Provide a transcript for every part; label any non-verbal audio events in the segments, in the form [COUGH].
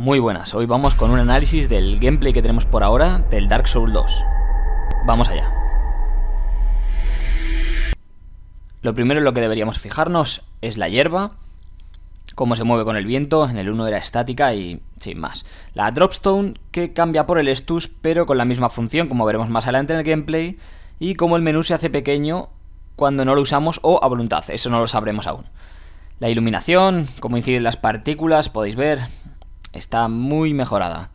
Muy buenas, hoy vamos con un análisis del gameplay que tenemos por ahora del Dark Souls 2. Vamos allá. Lo primero en lo que deberíamos fijarnos es la hierba, cómo se mueve con el viento, en el 1 era estática y sin más. La Dropstone que cambia por el Stus pero con la misma función como veremos más adelante en el gameplay y cómo el menú se hace pequeño cuando no lo usamos o a voluntad, eso no lo sabremos aún. La iluminación, cómo inciden las partículas, podéis ver, Está muy mejorada.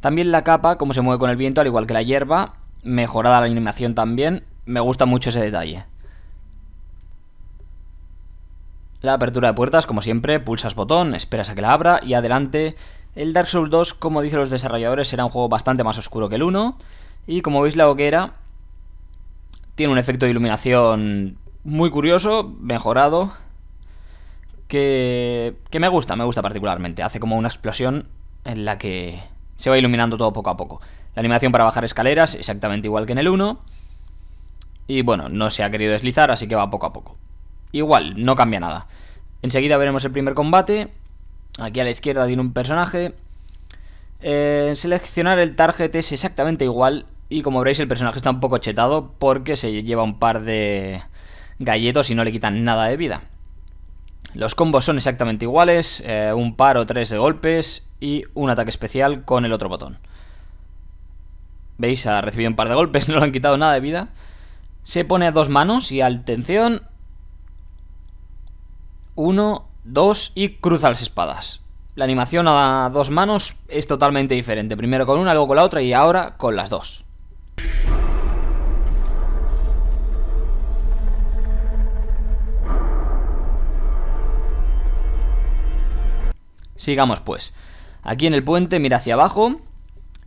También la capa, como se mueve con el viento, al igual que la hierba. Mejorada la animación también. Me gusta mucho ese detalle. La apertura de puertas, como siempre, pulsas botón, esperas a que la abra y adelante. El Dark Souls 2, como dicen los desarrolladores, será un juego bastante más oscuro que el 1. Y como veis la hoguera tiene un efecto de iluminación muy curioso, mejorado que, me gusta, me gusta particularmente. Hace como una explosión en la que se va iluminando todo poco a poco. La animación para bajar escaleras, exactamente igual que en el 1. Y bueno, no se ha querido deslizar, así que va poco a poco. Igual, no cambia nada. Enseguida veremos el primer combate. Aquí a la izquierda tiene un personaje. Eh, seleccionar el target es exactamente igual. Y como veréis, el personaje está un poco chetado porque se lleva un par de galletos y no le quitan nada de vida. Los combos son exactamente iguales, eh, un par o tres de golpes y un ataque especial con el otro botón. ¿Veis? Ha recibido un par de golpes, [LAUGHS] no le han quitado nada de vida. Se pone a dos manos y al tensión... Uno, dos y cruza las espadas. La animación a dos manos es totalmente diferente. Primero con una, luego con la otra y ahora con las dos. Sigamos pues. Aquí en el puente, mira hacia abajo.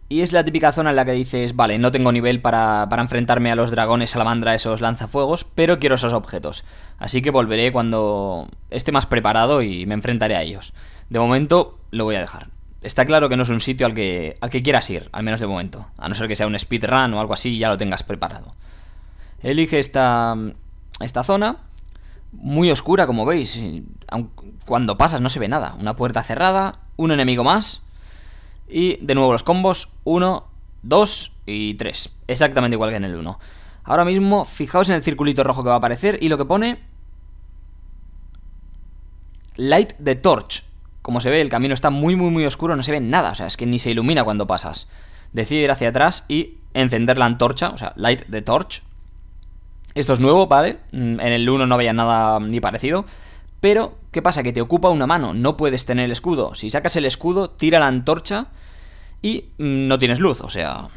Y es la típica zona en la que dices, vale, no tengo nivel para, enfrentarme a los dragones, salamandra, esos lanzafuegos, pero quiero esos objetos. Así que volveré cuando esté más preparado y me enfrentaré a ellos. De momento lo voy a dejar. Está claro que no es un sitio al que, al que quieras ir, al menos de momento. A no ser que sea un speedrun o algo así ya lo tengas preparado. Elige esta zona muy oscura, como veis. Cuando pasas no se ve nada. Una puerta cerrada, un enemigo más. Y de nuevo los combos, Uno, dos y tres Exactamente igual que en el 1. Ahora mismo, fijaos en el circulito rojo que va a aparecer y lo que pone... Light the Torch. Como se ve, el camino está muy, muy, muy oscuro, no se ve nada. O sea, es que ni se ilumina cuando pasas. Decide ir hacia atrás y encender la antorcha, o sea, Light the Torch. Esto es nuevo, ¿vale? Mm, en el 1 no había nada ni parecido. Pero, ¿qué pasa? Que te ocupa una mano, no puedes tener el escudo. Si sacas el escudo, tira la antorcha y mm, no tienes luz, o sea...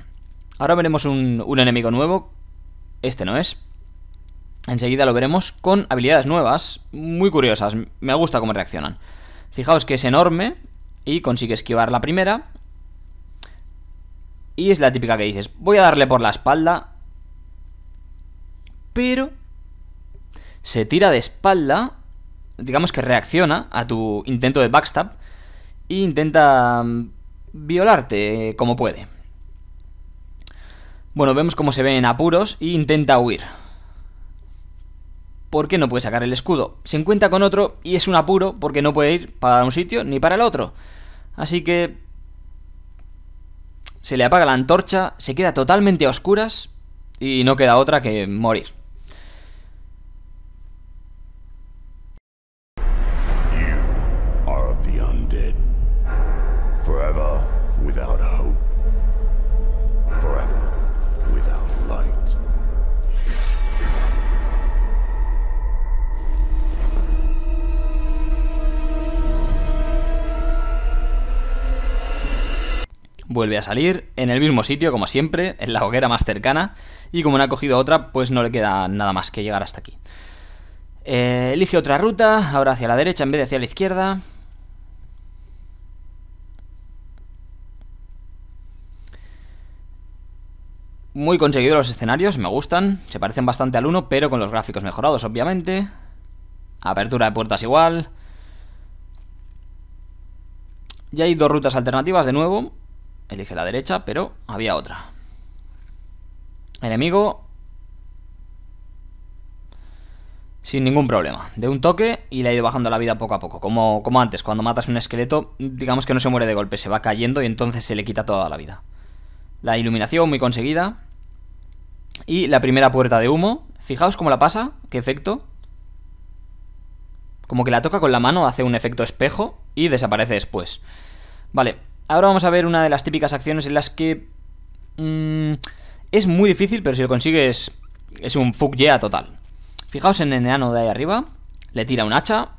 Ahora veremos un, un enemigo nuevo. Este no es. Enseguida lo veremos con habilidades nuevas, muy curiosas. Me gusta cómo reaccionan. Fijaos que es enorme y consigue esquivar la primera. Y es la típica que dices, voy a darle por la espalda pero se tira de espalda, digamos que reacciona a tu intento de backstab e intenta mm, violarte como puede. Bueno, vemos cómo se ven en apuros e intenta huir. ¿Por qué no puede sacar el escudo? Se encuentra con otro y es un apuro porque no puede ir para un sitio ni para el otro. Así que se le apaga la antorcha, se queda totalmente a oscuras y no queda otra que morir. Vuelve a salir en el mismo sitio, como siempre, en la hoguera más cercana, y como no ha cogido otra, pues no le queda nada más que llegar hasta aquí. Eh, elige otra ruta, ahora hacia la derecha en vez de hacia la izquierda. Muy conseguido los escenarios, me gustan. Se parecen bastante al 1, pero con los gráficos mejorados, obviamente. Apertura de puertas igual. Ya hay dos rutas alternativas de nuevo. Elige la derecha, pero había otra. Enemigo. Sin ningún problema. De un toque y le ha ido bajando la vida poco a poco. Como, como antes, cuando matas un esqueleto, digamos que no se muere de golpe, se va cayendo y entonces se le quita toda la vida. La iluminación muy conseguida. Y la primera puerta de humo. Fijaos cómo la pasa, qué efecto. Como que la toca con la mano, hace un efecto espejo y desaparece después. Vale, ahora vamos a ver una de las típicas acciones en las que... Mm, es muy difícil, pero si lo consigues es un fuck yeah total. Fijaos en el enano de ahí arriba, le tira un hacha,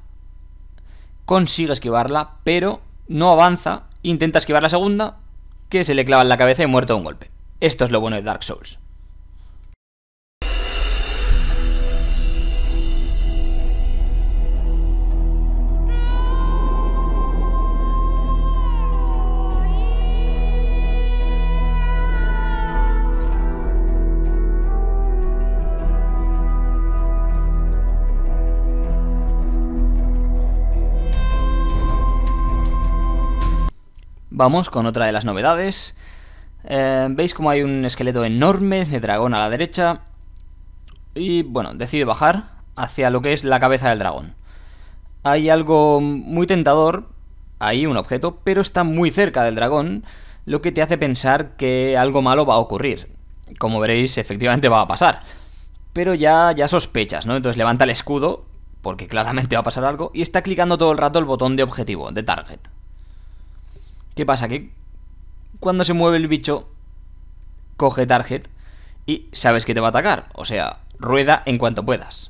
consigue esquivarla, pero no avanza, intenta esquivar la segunda, que se le clava en la cabeza y muerto de un golpe. Esto es lo bueno de Dark Souls. Vamos con otra de las novedades. Eh, Veis como hay un esqueleto enorme de dragón a la derecha. Y bueno, decide bajar hacia lo que es la cabeza del dragón. Hay algo muy tentador, hay un objeto, pero está muy cerca del dragón, lo que te hace pensar que algo malo va a ocurrir. Como veréis, efectivamente va a pasar. Pero ya, ya sospechas, ¿no? Entonces levanta el escudo, porque claramente va a pasar algo, y está clicando todo el rato el botón de objetivo, de target. ¿Qué pasa? Que cuando se mueve el bicho, coge target y sabes que te va a atacar. O sea, rueda en cuanto puedas.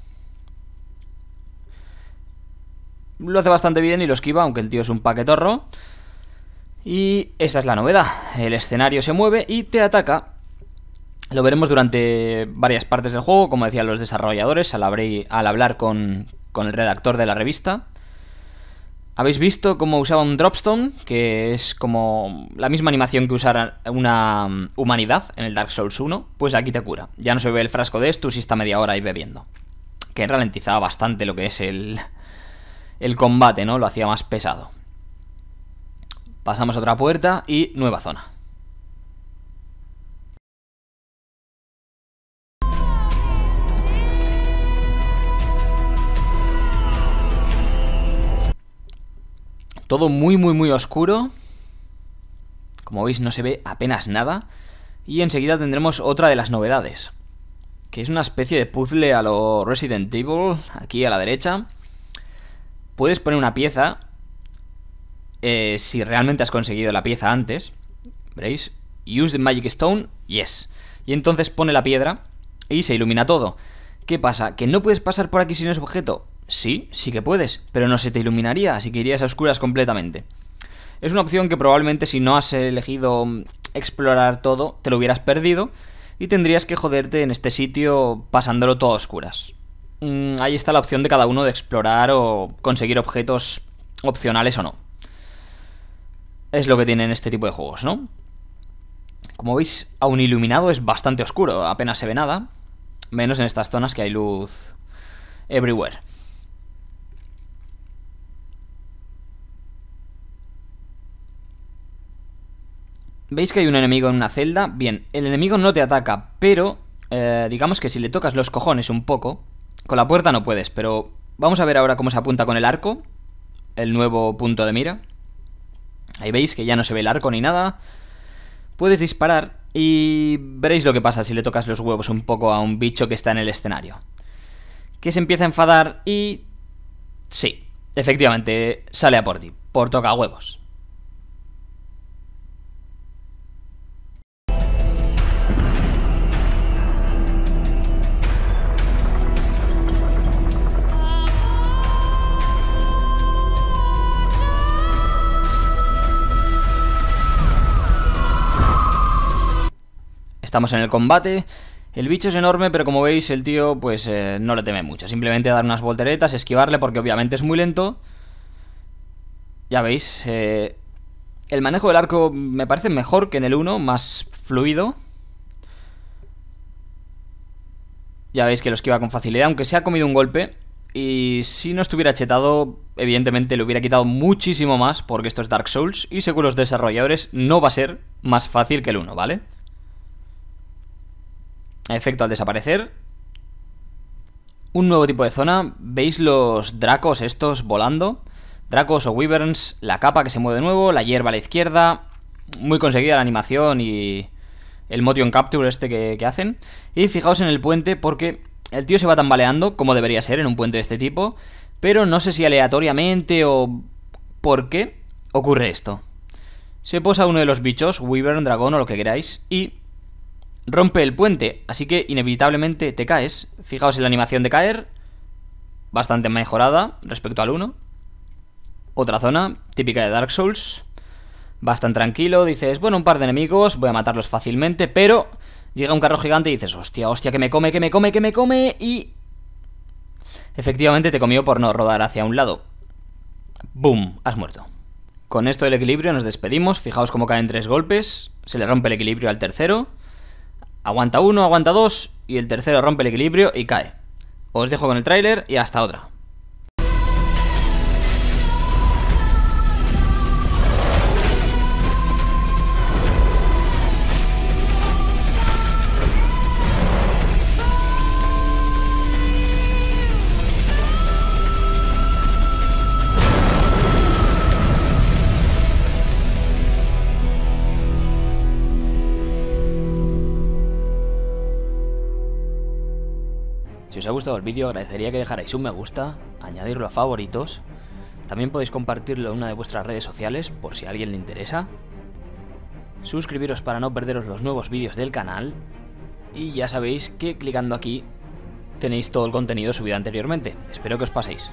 Lo hace bastante bien y lo esquiva, aunque el tío es un paquetorro. Y esta es la novedad. El escenario se mueve y te ataca. Lo veremos durante varias partes del juego, como decían los desarrolladores, al, hablar con el redactor de la revista. Habéis visto cómo usaba un Dropstone, que es como la misma animación que usara una mm, humanidad en el Dark Souls 1, pues aquí te cura. Ya no se ve el frasco de esto si está media hora ahí bebiendo. Que ralentizaba bastante lo que es el, el combate, ¿no? Lo hacía más pesado. Pasamos otra puerta y nueva zona. Todo muy, muy, muy oscuro. Como veis no se ve apenas nada. Y enseguida tendremos otra de las novedades. Que es una especie de puzzle a lo Resident Evil, aquí a la derecha. Puedes poner una pieza, eh, si realmente has conseguido la pieza antes. ¿Veis? Use the Magic Stone, yes. Y entonces pone la piedra y se ilumina todo. ¿Qué pasa? Que no puedes pasar por aquí si no es objeto. Sí, sí que puedes, pero no se te iluminaría, así que irías a oscuras completamente. Es una opción que probablemente si no has elegido mm, explorar todo, te lo hubieras perdido y tendrías que joderte en este sitio pasándolo todo a oscuras. Mm, ahí está la opción de cada uno de explorar o conseguir objetos opcionales o no. Es lo que tienen este tipo de juegos, ¿no? Como veis, aún iluminado es bastante oscuro, apenas se ve nada, menos en estas zonas que hay luz everywhere. ¿Veis que hay un enemigo en una celda? Bien, el enemigo no te ataca, pero eh, digamos que si le tocas los cojones un poco, con la puerta no puedes, pero vamos a ver ahora cómo se apunta con el arco, el nuevo punto de mira. Ahí veis que ya no se ve el arco ni nada. Puedes disparar y veréis lo que pasa si le tocas los huevos un poco a un bicho que está en el escenario. Que se empieza a enfadar y... Sí, efectivamente, sale a por ti, por toca huevos. estamos en el combate. El bicho es enorme, pero como veis, el tío pues eh, no le teme mucho. Simplemente dar unas volteretas, esquivarle, porque obviamente es muy lento. Ya veis, eh, el manejo del arco me parece mejor que en el 1, más fluido. Ya veis que lo esquiva con facilidad, aunque se ha comido un golpe. Y si no estuviera chetado, evidentemente le hubiera quitado muchísimo más, porque esto es Dark Souls, y según los desarrolladores no va a ser más fácil que el 1, ¿vale? Efecto al desaparecer. Un nuevo tipo de zona. ¿Veis los dracos estos volando? Dracos o wyverns, la capa que se mueve de nuevo, la hierba a la izquierda. Muy conseguida la animación y el motion capture este que, hacen. Y fijaos en el puente porque el tío se va tambaleando, como debería ser en un puente de este tipo. Pero no sé si aleatoriamente o por qué ocurre esto. Se posa uno de los bichos, wyvern, dragón o lo que queráis, y rompe el puente, así que inevitablemente te caes. Fijaos en la animación de caer, bastante mejorada respecto al 1. Otra zona, típica de Dark Souls, bastante tranquilo, dices, bueno, un par de enemigos, voy a matarlos fácilmente, pero llega un carro gigante y dices, hostia, hostia, que me come, que me come, que me come, y... Efectivamente te comió por no rodar hacia un lado. ¡Boom! Has muerto. Con esto del equilibrio nos despedimos, fijaos cómo caen tres golpes, se le rompe el equilibrio al tercero, Aguanta uno, aguanta dos y el tercero rompe el equilibrio y cae. Os dejo con el tráiler y hasta otra. Si os ha gustado el vídeo agradecería que dejarais un me gusta, añadirlo a favoritos, también podéis compartirlo en una de vuestras redes sociales por si a alguien le interesa, suscribiros para no perderos los nuevos vídeos del canal y ya sabéis que clicando aquí tenéis todo el contenido subido anteriormente. Espero que os paséis.